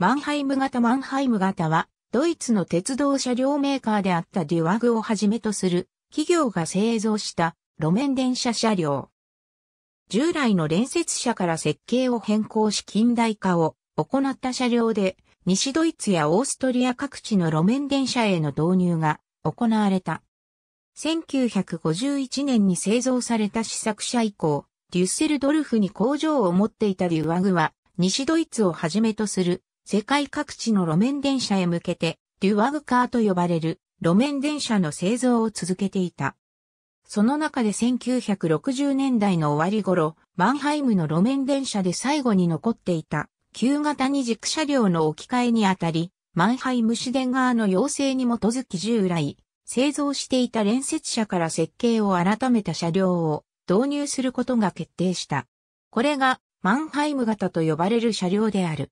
マンハイム型マンハイム型は、ドイツの鉄道車両メーカーであったデュワグをはじめとする企業が製造した路面電車車両。従来の連接車から設計を変更し近代化を行った車両で、西ドイツやオーストリア各地の路面電車への導入が行われた。1951年に製造された試作車以降、デュッセルドルフに工場を持っていたデュワグは、西ドイツをはじめとする世界各地の路面電車へ向けて、デュワグカーと呼ばれる路面電車の製造を続けていた。その中で1960年代の終わり頃、マンハイムの路面電車で最後に残っていた旧型二軸車両の置き換えにあたり、マンハイム市電側の要請に基づき従来、製造していた連接車から設計を改めた車両を導入することが決定した。これがマンハイム型と呼ばれる車両である。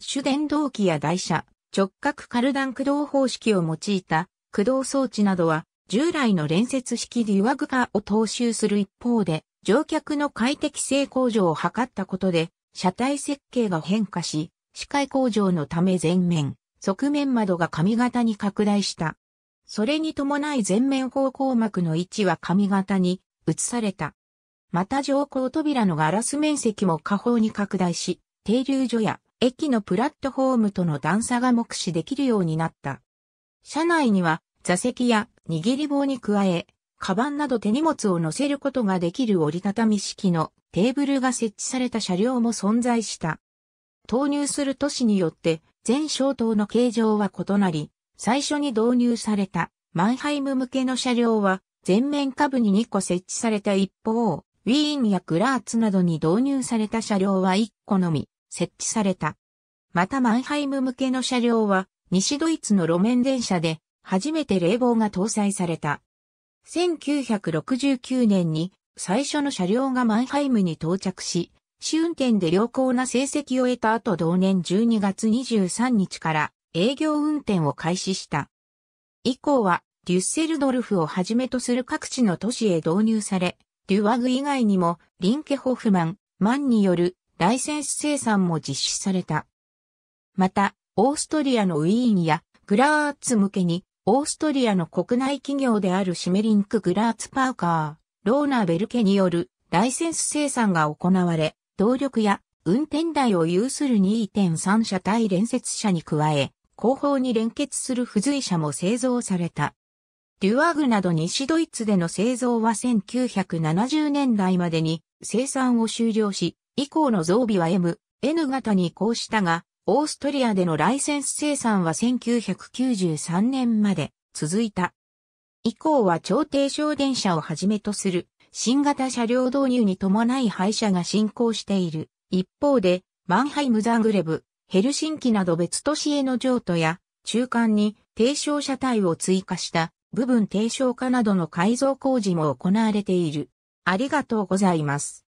主電動機や台車、直角カルダン駆動方式を用いた駆動装置などは、従来の連接式デュワグカを踏襲する一方で、乗客の快適性向上を図ったことで、車体設計が変化し、視界向上のため前面、側面窓が髪型に拡大した。それに伴い前面方向膜の位置は髪型に移された。また乗降扉のガラス面積も下方に拡大し、停留所や駅のプラットフォームとの段差が目視できるようになった。車内には座席や握り棒に加え、カバンなど手荷物を乗せることができる折りたたみ式のテーブルが設置された車両も存在した。投入する都市によって全消灯の形状は異なり、最初に導入されたマンハイム向けの車両は全面下部に2個設置された一方、ウィーンやグラーツなどに導入された車両は1個のみ。設置された。またマンハイム向けの車両は西ドイツの路面電車で初めて冷房が搭載された。1969年に最初の車両がマンハイムに到着し、試運転で良好な成績を得た後同年12月23日から営業運転を開始した。以降はデュッセルドルフをはじめとする各地の都市へ導入され、デュワグ以外にもリンケホフマン、マンによるライセンス生産も実施された。また、オーストリアのウィーンやグラーツ向けに、オーストリアの国内企業であるシメリンク・グラーツ・パーカー、ローナ・ベルケによるライセンス生産が行われ、動力や運転台を有する2.3車対連接車に加え、後方に連結する付随車も製造された。デュアグなど西ドイツでの製造は1970年代までに生産を終了し、以降の増備は M、N 型に移行したが、オーストリアでのライセンス生産は1993年まで続いた。以降は超低省電車をはじめとする新型車両導入に伴い廃車が進行している。一方で、マンハイム・ザングレブ、ヘルシンキなど別都市への譲渡や、中間に低床車体を追加した部分低床化などの改造工事も行われている。ありがとうございます。